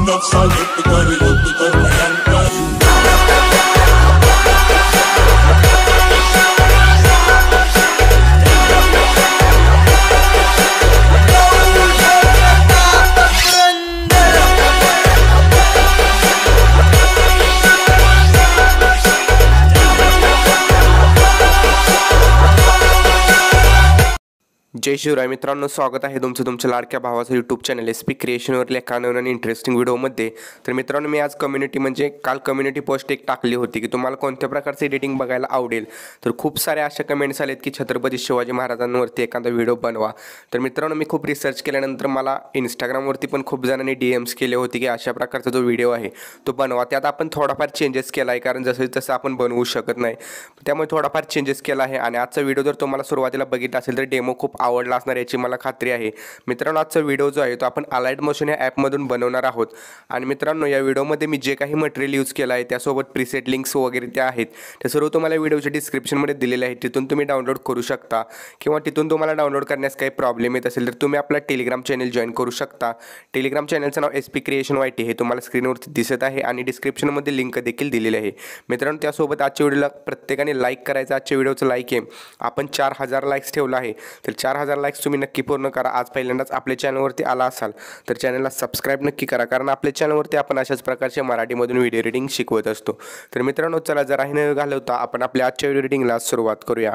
I'm not solid because we look because I am. जय शिवराय मित्रांनो स्वागत आहे तुमचं तुमच्या लाडक्या भावाचं यूट्यूब चॅनल एस पी क्रिएशनवर नवीन आणि इंटरेस्टिंग व्हिडिओमध्ये तर मित्रांनो मी आज कम्युनिटी म्हणजे काल कम्युनिटी पोस्ट एक टाकली होती की तुम्हाला कोणत्या प्रकारचं एडिटिंग बघायला आवडेल तर खूप सारे अशा कमेंट्स आलेत की छत्रपती शिवाजी महाराजांवरती एखादा व्हिडिओ बनवा तर मित्रांनो मी खूप रिसर्च केल्यानंतर मला इंस्टाग्रामवरती पण खूप जणांनी डी एम्स केले होते की अशा प्रकारचा जो व्हिडिओ आहे तो बनवा त्यात आपण थोडाफार चेंजेस केला आहे कारण जसं जसं आपण बनवू शकत नाही त्यामुळे थोडाफार चेंजेस केला आहे आणि आजचा व्हिडिओ जर तुम्हाला सुरुवातीला बघितला असेल तर डेमो खूप आवडला असणार याची मला खात्री आहे मित्रांनो आजचा व्हिडिओ जो आहे तो आपण अलाइट मोशन या ॲपमधून बनवणार आहोत आणि मित्रांनो या व्हिडिओमध्ये मी जे काही मटेरियल यूज केलं आहे त्यासोबत प्रिसेट लिंक्स वगैरे त्या आहेत ते सर्व तुम्हाला व्हिडिओच्या डिस्क्रिप्शनमध्ये दिलेले आहेत तिथून तुम्ही डाउनलोड करू शकता किंवा तिथून तुम्हाला डाउनलोड करण्यास काही प्रॉब्लेम येत असेल तर तुम्ही आपला टेलिग्राम चॅनल जॉईन करू शकता टेलिग्राम चॅनलचं नाव S P creation Y T हे तुम्हाला स्क्रीनवरती दिसत आहे आणि डिस्क्रिप्शनमध्ये लिंक देखील दिलेली आहे मित्रांनो त्यासोबत आजच्या व्हिडिओला प्रत्येकाने लाईक करायचं आजच्या व्हिडिओचं लाईक आहे आपण चार हजार लाईक्स ठेवला आहे तर चार चार हजार लाईक्स तुम्ही नक्की पूर्ण करा आज पहिल्यांदाच आपल्या चॅनलवरती आला असाल तर चॅनलला सबस्क्राईब नक्की करा कारण आपल्या चॅनलवरती आपण अशाच प्रकारचे मराठीमधून व्हिडिओ रिडिंग शिकवत असतो तर मित्रांनो चला जरा न घालवता आपण आपल्या आजच्या व्हिडिओ रिडिंगला सुरुवात करूया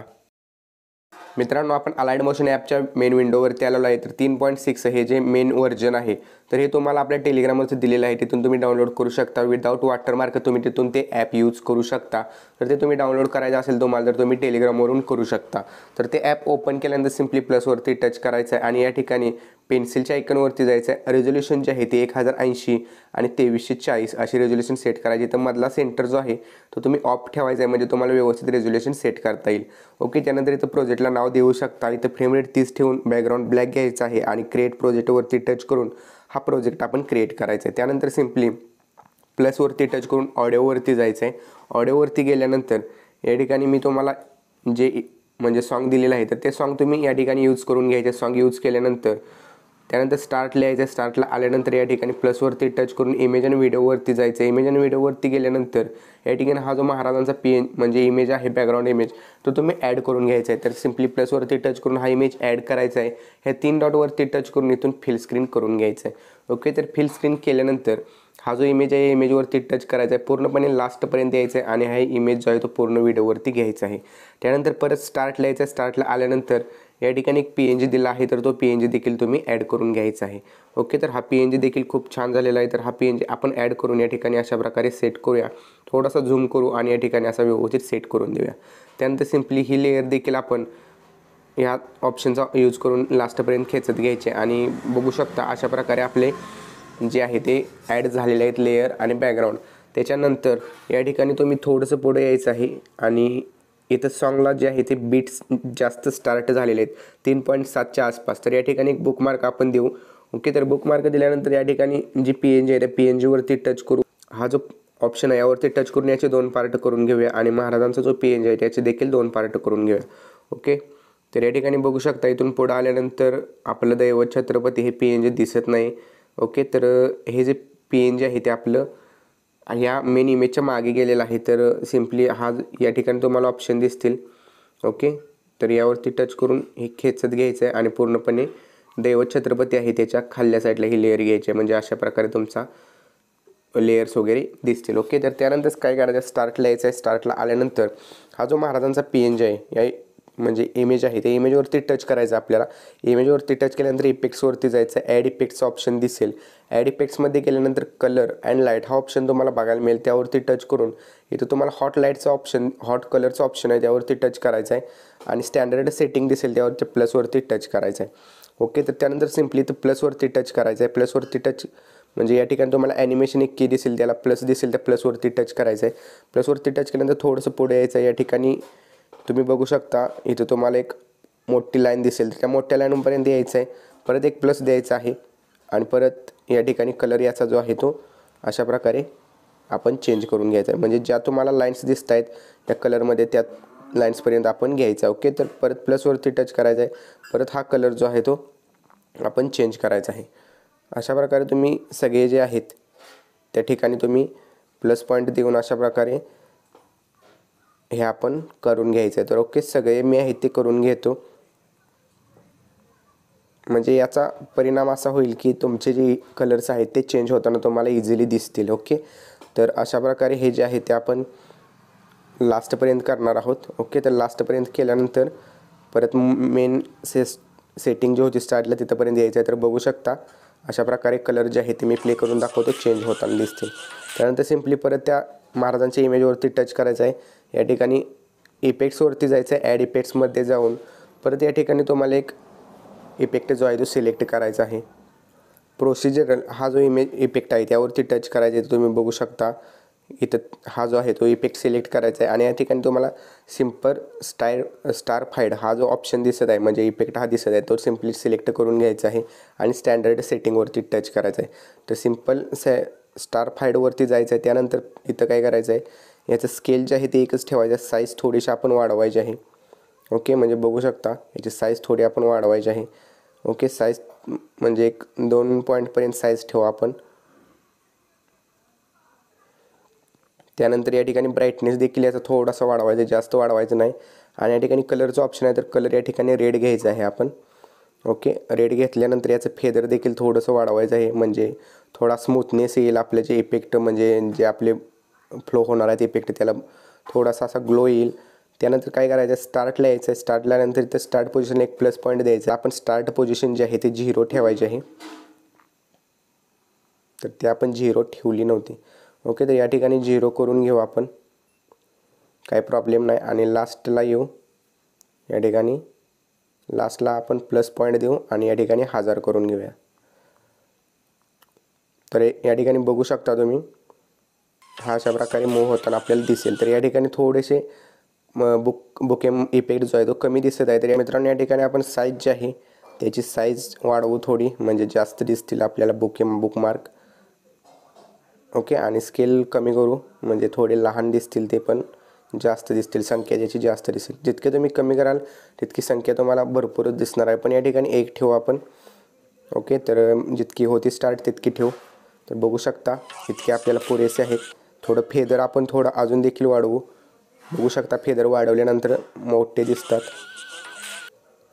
मित्रांनो आपण अलाइड मोशन ॲपच्या मेन विंडोवरती आलेलो आहे तर तीन पॉईंट सिक्स हे जे मेन व्हर्जन आहे तर हे तुम्हाला आपल्या टेलिग्रामवरचं दिलेलं आहे तिथून तुम्ही डाउनलोड करू शकता विदाऊट वॉटरमार्क तुम्ही तिथून ते ॲप यूज करू शकता तर ते तुम्ही डाउनलोड करायचं असेल तुम्हाला तर तुम्ही टेलिग्रामवरून करू शकता तर ते ॲप ओपन केल्यानंतर सिम्पली प्लसवरती टच करायचं आहे आणि या ठिकाणी पेन्सिलच्या आयकनवरती जायचं आहे रेझोल्युशन जे आहे ते एक हजार ऐंशी आणि तेवीसशे चाळीस अशी रेझोल्युशन सेट करायची तर मधला सेंटर जो आहे तो तुम्ही ऑफ ठेवायचा आहे म्हणजे तुम्हाला व्यवस्थित रेझोल्युशन सेट करता येईल ओके त्यानंतर इथं प्रोजेक्टला नाव देऊ शकता इथं फ्रेम रेट तीस ठेवून बॅकग्राऊंड ब्लॅक घ्यायचं आहे आणि क्रिएट प्रोजेक्टवरती टच करून हा प्रोजेक्ट आपण क्रिएट करायचा आहे त्यानंतर सिम्पली प्लसवरती टच करून ऑडिओवरती जायचं आहे ऑडिओवरती गेल्यानंतर या ठिकाणी मी तुम्हाला जे म्हणजे सॉन्ग दिलेलं आहे तर ते सॉन्ग तुम्ही या ठिकाणी यूज करून घ्यायचे सॉन्ग यूज केल्यानंतर त्यानंतर स्टार्ट लिहायचं स्टार्टला आल्यानंतर या ठिकाणी प्लसवरती टच करून इमेज आणि व्हिडिओवरती जायचं इमेज आणि व्हिडिओवरती गेल्यानंतर या ठिकाणी हा जो महाराजांचा एन म्हणजे इमेज आहे बॅकग्राऊंड इमेज तो तुम्ही ॲड करून घ्यायचा आहे तर सिम्पली प्लसवरती टच करून हा इमेज ॲड करायचा आहे हे तीन डॉटवरती टच करून इथून फिल स्क्रीन करून घ्यायचं आहे ओके तर फिल स्क्रीन केल्यानंतर हा जो इमेज आहे इमेजवरती टच करायचा आहे पूर्णपणे लास्टपर्यंत यायचं आहे आणि हा इमेज जो आहे तो पूर्ण व्हिडिओवरती घ्यायचा आहे त्यानंतर परत स्टार्ट लिहायचा स्टार्टला आल्यानंतर या ठिकाणी एक पी एन जी दिला आहे तर तो पी एन जी देखील तुम्ही ॲड करून घ्यायचा आहे ओके तर हा पी एन जी देखील खूप छान झालेला आहे तर हा पी एन जी आपण ॲड करून या ठिकाणी अशा प्रकारे सेट करूया थोडासा झूम करू आणि या ठिकाणी असा व्यवस्थित सेट करून देऊया त्यानंतर सिम्पली ही लेअर देखील आपण ह्या ऑप्शनचा यूज करून लास्टपर्यंत खेचत घ्यायचे आणि बघू शकता अशा प्रकारे आपले जे आहे ते ॲड झालेले आहेत लेअर आणि बॅकग्राऊंड त्याच्यानंतर या ठिकाणी तुम्ही थोडंसं पुढे यायचं आहे आणि इथं सॉंगला जे आहे ते बीट्स जास्त स्टार्ट झालेले आहेत तीन पॉईंट सातच्या आसपास तर या ठिकाणी एक बुकमार्क आपण देऊ ओके तर बुकमार्क दिल्यानंतर या ठिकाणी जी पी एन जी आहे त्या पी एन जीवरती टच करू हा जो ऑप्शन आहे यावरती टच करून याचे दोन पार्ट करून घेऊया आणि महाराजांचा जो पी एन जी आहे त्याचे देखील दोन पार्ट करून घेऊया ओके तर या ठिकाणी बघू शकता इथून पुढं आल्यानंतर आपलं दैवत छत्रपती हे पी एन जी दिसत नाही ओके तर हे जे पी एन जे आहे ते आपलं ह्या मेन इमेजच्या मागे गेलेला आहे तर सिम्पली हा या ठिकाणी तुम्हाला ऑप्शन दिसतील ओके तर यावरती टच करून हे खेचत घ्यायचं आहे आणि पूर्णपणे दैवत छत्रपती आहे त्याच्या खाल्ल्या साईडला ही लेअर घ्यायची आहे म्हणजे अशा प्रकारे तुमचा लेयर्स वगैरे दिसतील ओके तर त्यानंतरच काय करायचं स्टार्टला यायचं आहे स्टार्टला आल्यानंतर हा जो महाराजांचा पी एन जे आहे या म्हणजे इमेज आहे त्या इमेजवरती टच करायचं आपल्याला इमेजवरती टच केल्यानंतर इफेक्ट्सवरती जायचं ॲड इफेक्टचं ऑप्शन दिसेल ॲड इफेक्ट्समध्ये गेल्यानंतर कलर अँड लाईट हा ऑप्शन तुम्हाला बघायला मिळेल त्यावरती टच करून इथं तुम्हाला हॉट लाईटचं ऑप्शन हॉट कलरचं ऑप्शन आहे त्यावरती टच करायचं आहे आणि स्टँडर्ड सेटिंग दिसेल त्यावरती प्लसवरती टच करायचं आहे ओके तर त्यानंतर सिम्पली तर प्लसवरती टच करायचं आहे प्लसवरती टच म्हणजे या ठिकाणी तुम्हाला ॲनिमेशन एक की दिसेल त्याला प्लस दिसेल त्या प्लसवरती टच करायचं आहे प्लसवरती टच केल्यानंतर थोडंसं पुढे यायचं आहे या ठिकाणी तुम्ही बघू शकता इथे तुम्हाला एक मोठी लाईन दिसेल त्या मोठ्या लाईनपर्यंत यायचं आहे परत एक प्लस द्यायचा आहे आणि परत या ठिकाणी कलर याचा जो आहे तो अशा प्रकारे आपण चेंज करून घ्यायचा आहे म्हणजे ज्या तुम्हाला लाईन्स दिसत आहेत त्या कलरमध्ये त्या लाईन्सपर्यंत आपण घ्यायचा ओके तर परत प्लसवरती टच करायचा आहे परत हा कलर जो आहे तो आपण चेंज करायचा आहे अशा प्रकारे तुम्ही सगळे जे आहेत त्या ठिकाणी तुम्ही प्लस पॉईंट देऊन अशा प्रकारे हे आपण करून घ्यायचं आहे तर ओके सगळे मी आहे ते करून घेतो म्हणजे याचा परिणाम असा होईल की तुमचे जे कलर्स आहेत ते चेंज होताना तुम्हाला इझिली दिसतील ओके तर अशा प्रकारे हे जे आहे ते आपण लास्टपर्यंत करणार आहोत ओके तर लास्टपर्यंत केल्यानंतर परत मेन से सेटिंग जी होती स्टार्टला तिथंपर्यंत यायचं आहे तर बघू शकता अशा प्रकारे कलर जे आहे ते मी प्ले करून दाखवतो चेंज होताना दिसतील त्यानंतर सिम्पली परत त्या महाराजांच्या इमेजवरती टच करायचं आहे या ठिकाणी इफेक्ट्सवरती जायचं आहे ॲड इफेक्ट्समध्ये जाऊन परत या ठिकाणी तुम्हाला एक इफेक्ट जो आहे तो सिलेक्ट करायचा आहे प्रोसिजरल हा जो इमेज इफेक्ट आहे त्यावरती टच करायचे तुम्ही बघू शकता इथं हा जो आहे तो इफेक्ट सिलेक्ट करायचा आहे आणि या ठिकाणी तुम्हाला सिम्पल स्टायर स्टार फाईड हा जो ऑप्शन दिसत आहे म्हणजे इफेक्ट हा दिसत आहे तो सिम्पली सिलेक्ट करून घ्यायचा आहे आणि स्टँडर्ड सेटिंगवरती टच करायचा आहे तर सिम्पल सॅ स्टार फाईडवरती जायचं आहे त्यानंतर इथं काय करायचं आहे याचं स्केल जे आहे ते एकच ठेवायचं साईज थोडीशी आपण वाढवायची आहे ओके म्हणजे बघू शकता याची साईज थोडी आपण वाढवायची आहे ओके साईज म्हणजे एक दोन पॉईंटपर्यंत साईज ठेवा आपण त्यानंतर या ठिकाणी ब्राईटनेस देखील याचा थोडासा वाढवायचा जास्त वाढवायचं नाही आणि या ठिकाणी कलरचं ऑप्शन आहे तर कलर या ठिकाणी रेड घ्यायचा आहे आपण ओके रेड घेतल्यानंतर याचं फेदर देखील थोडंसं वाढवायचं आहे म्हणजे थोडा स्मूथनेस येईल आपले जे इफेक्ट म्हणजे जे आपले फ्लो होणार आहे ते इफेक्ट त्याला थोडासा असा ग्लो येईल त्यानंतर काय करायचं स्टार्टला यायचं आहे स्टार्टल्यानंतर इथं स्टार्ट पोझिशन एक प्लस पॉईंट द्यायचा आपण स्टार्ट पोझिशन जे आहे ते झिरो ठेवायचे आहे तर ते आपण झिरो ठेवली नव्हती ओके तर या ठिकाणी झिरो करून घेऊ आपण काही प्रॉब्लेम नाही आणि लास्टला येऊ या ठिकाणी लास्टला आपण प्लस पॉईंट देऊ आणि या ठिकाणी हजार करून घेऊया तर या ठिकाणी बघू शकता तुम्ही हा अशा प्रकारे मूव होताना आपल्याला दिसेल तर या ठिकाणी थोडेसे बुक बुकेम इफेक्ट जो आहे तो कमी दिसत आहे तर या मित्रांनो या ठिकाणी आपण साईज जी आहे त्याची साईज वाढवू थोडी म्हणजे जास्त दिसतील आपल्याला बुकेम बुकमार्क ओके आणि स्केल कमी करू म्हणजे थोडे लहान दिसतील ते पण जास्त दिसतील संख्या ज्याची जास्त दिसेल जितके तुम्ही कमी कराल तितकी संख्या तुम्हाला भरपूरच दिसणार आहे पण या ठिकाणी एक ठेवू आपण ओके तर जितकी होती स्टार्ट तितकी ठेवू तर बघू शकता इतके आपल्याला पुरेसे आहेत थोडं फेदर आपण थोडं अजून देखील वाढवू बघू शकता फेदर वाढवल्यानंतर मोठे दिसतात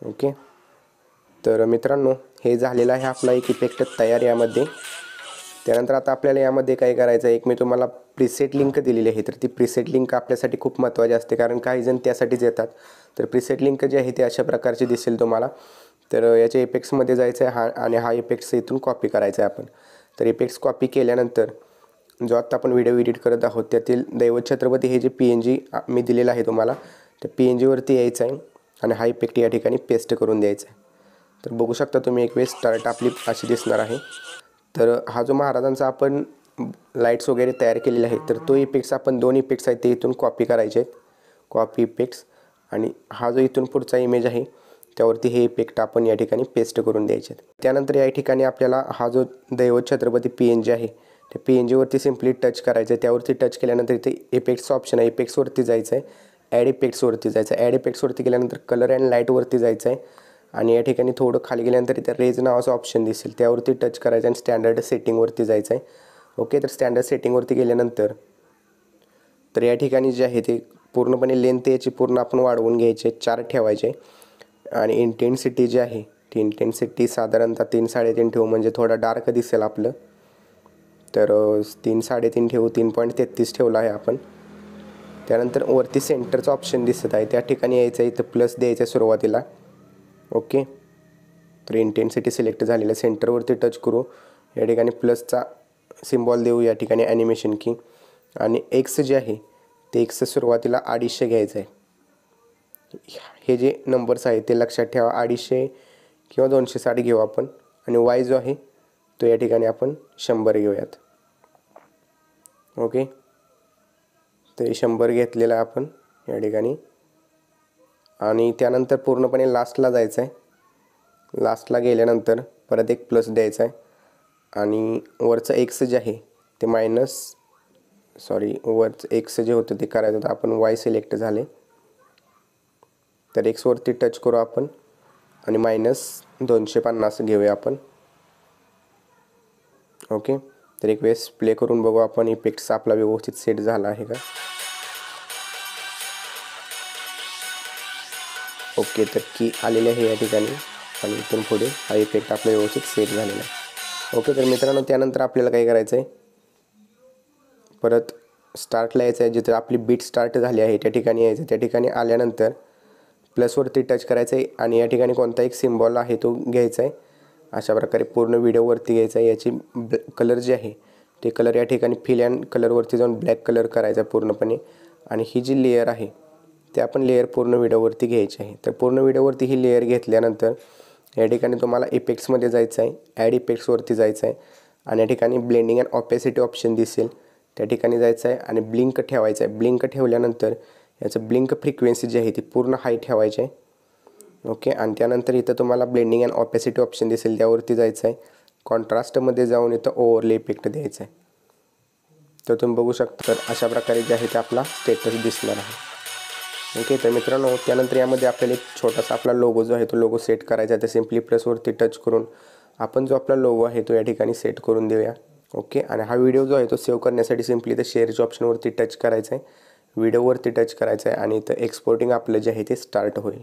ओके तर मित्रांनो हे झालेलं आहे आपला एक इफेक्ट तयार यामध्ये त्यानंतर आता आपल्याला यामध्ये काय करायचं आहे एक मी तुम्हाला प्रिसेट लिंक दिलेली आहे तर ती प्रिसेट लिंक आपल्यासाठी खूप महत्त्वाची असते कारण काही जण त्यासाठीच येतात तर प्रिसेट लिंक जी आहे ती अशा प्रकारचे दिसेल तुम्हाला तर याच्या इफेक्ट्समध्ये जायचं आहे हा आणि हा इफेक्ट्स इथून कॉपी करायचा आहे आपण तर इफेक्ट्स कॉपी केल्यानंतर जो आत्ता आपण व्हिडिओ एडिट करत आहोत त्यातील दैवत छत्रपती हे जे पी एन जी मी दिलेलं आहे तुम्हाला त्या पी एन जीवरती यायचं आहे आणि हा इफेक्ट या ठिकाणी पेस्ट करून द्यायचा आहे तर बघू शकता तुम्ही एक वेळेस स्टार्ट आपली अशी दिसणार आहे तर हा जो महाराजांचा आपण लाईट्स वगैरे तयार केलेले आहे तर तो इफेक्ट्स आपण दोन इफेक्ट्स आहेत ते इथून कॉपी करायचे आहेत कॉपी इफेक्ट्स आणि हा जो इथून पुढचा इमेज आहे त्यावरती हे इफेक्ट आपण या ठिकाणी पेस्ट करून द्यायचे आहेत त्यानंतर या ठिकाणी आपल्याला हा जो दैवत छत्रपती पी एन जी आहे ते पी एन जीवरती सिम्पली टच करायचं आहे त्यावरती टच केल्यानंतर इथे इफेक्ट्सचं ऑप्शन आहे इफेक्ट्सवरती जायचं आहे ॲड इफेक्ट्सवरती जायचं आहे ॲड इफेक्ट्सवरती गेल्यानंतर कलर अँड लाईटवरती जायचं आहे आणि या ठिकाणी थोडं खाली गेल्यानंतर इथे रेज नावाचं ऑप्शन दिसेल त्यावरती टच करायचं आणि स्टँडर्ड सेटिंगवरती जायचं आहे ओके तर स्टँडर्ड सेटिंगवरती गेल्यानंतर तर या ठिकाणी जे आहे ते पूर्णपणे लेंथ याची पूर्ण आपण वाढवून घ्यायचे चार ठेवायचे आणि इंटेन्सिटी जी आहे ती इंटेन्सिटी साधारणतः तीन साडेतीन ठेवू म्हणजे थोडा डार्क दिसेल आपलं तर तीन साडेतीन ठेवू तीन पॉईंट तेहतीस ठेवला आहे आपण त्यानंतर वरती सेंटरचं ऑप्शन दिसत आहे त्या ठिकाणी यायचं आहे इथं प्लस द्यायचं आहे सुरुवातीला ओके तर इंटेन्सिटी सिलेक्ट झालेलं आहे सेंटरवरती टच करू या ठिकाणी प्लसचा सिम्बॉल देऊ या ठिकाणी ॲनिमेशन की आणि एक्स जे आहे ते एक्स सुरुवातीला अडीचशे घ्यायचं आहे हे जे नंबर्स आहेत ते लक्षात ठेवा अडीचशे किंवा दोनशे साठ घेऊ आपण आणि वाय जो आहे तो या ठिकाणी आपण शंभर घेऊयात ओके ते शंभर घेतलेलं आहे आपण या ठिकाणी आणि त्यानंतर पूर्णपणे लास्टला जायचं आहे लास्टला गेल्यानंतर परत एक प्लस द्यायचा आहे आणि वरचं एक्स जे आहे ते मायनस सॉरी वरचं एक्स जे होतं ते करायचं होतं आपण वाय सिलेक्ट झाले तर एक्सवरती टच करू आपण आणि मायनस दोनशे पन्नास घेऊया आपण ओके तर एक वेळेस प्ले करून बघू आपण इफेक्ट्स आपला व्यवस्थित सेट झाला आहे का ओके तर की आलेली आहे या ठिकाणी आणि इथून पुढे हा इफेक्ट आपला व्यवस्थित सेट झालेला आहे ओके तर मित्रांनो त्यानंतर आपल्याला काय करायचं आहे परत स्टार्टला यायचं आहे जिथं आपली बीट स्टार्ट झाली आहे त्या ठिकाणी यायचं त्या ठिकाणी आल्यानंतर प्लसवरती टच करायचं आहे आणि या ठिकाणी कोणता एक सिम्बॉल आहे तो घ्यायचा आहे अशा प्रकारे पूर्ण व्हिडिओवरती घ्यायचा याची ब्ल कलर जी आहे ते कलर या ठिकाणी फिल अँड कलरवरती जाऊन ब्लॅक कलर करायचा पूर्णपणे आणि ही जी लेयर आहे ते आपण लेअर पूर्ण व्हिडिओवरती घ्यायची आहे तर पूर्ण व्हिडिओवरती ही लेअर घेतल्यानंतर या ठिकाणी तुम्हाला इफेक्ट्समध्ये जायचं आहे ॲड इफेक्ट्सवरती जायचं आहे आणि या ठिकाणी ब्लेंडिंग अँड ऑपॅसिटी ऑप्शन दिसेल त्या ठिकाणी जायचं आहे आणि ब्लिंक ठेवायचं आहे ब्लिंक ठेवल्यानंतर याचं ब्लिंक फ्रिक्वेन्सी जी आहे ती पूर्ण हाय ठेवायची आहे ओके आणि त्यानंतर इथं तुम्हाला ब्लेंडिंग अँड ऑपॅसिटी ऑप्शन दिसेल त्यावरती जायचं आहे कॉन्ट्रास्टमध्ये जाऊन इथं ओव्हरले इफेक्ट द्यायचं आहे तर तुम्ही बघू शकता तर अशा प्रकारे जे आहे ते आपला स्टेटस दिसणार आहे ओके तर मित्रांनो त्यानंतर यामध्ये आपल्याला एक छोटासा आपला लोगो जो आहे तो लोगो सेट करायचा आहे तर सिम्पली प्लसवरती टच करून आपण जो आपला लोगो आहे तो या ठिकाणी सेट करून देऊया ओके आणि हा व्हिडिओ जो आहे तो सेव्ह करण्यासाठी सिम्पली तर शेअरच्या ऑप्शनवरती टच करायचा आहे व्हिडिओवरती टच करायचा आहे आणि इथं एक्सपोर्टिंग आपलं जे आहे ते स्टार्ट होईल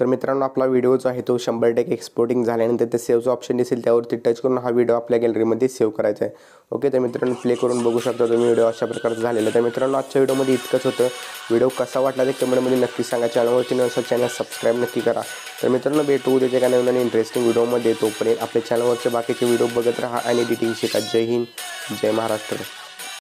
तर मित्रांनो आपला व्हिडिओ जो आहे तो शंभर टक्के एक्सपोर्टिंग झाल्यानंतर ते सेव्हचं ऑप्शन दिसेल त्यावरती टच करून हा व्हिडिओ आपल्या गॅलरीमध्ये सेव्ह करायचा आहे ओके तर मित्रांनो प्ले करून बघू शकता तुम्ही व्हिडिओ अशा प्रकारचा झालेला तर मित्रांनो आजच्या व्हिडिओमध्ये इतकंच होतं व्हिडिओ कसा वाटला ते कमेंटमध्ये नक्की सांगा चॅनलवरती नसं चॅनल सबस्क्राईब नक्की करा तर मित्रांनो भेटू उद्याच्या काही नवीन इंटरेस्टिंग व्हिडिओमध्ये पण आपल्या चॅनलवरचे बाकीचे व्हिडिओ बघत राहा आणि एडिटिंग शिका जय हिंद जय महाराष्ट्र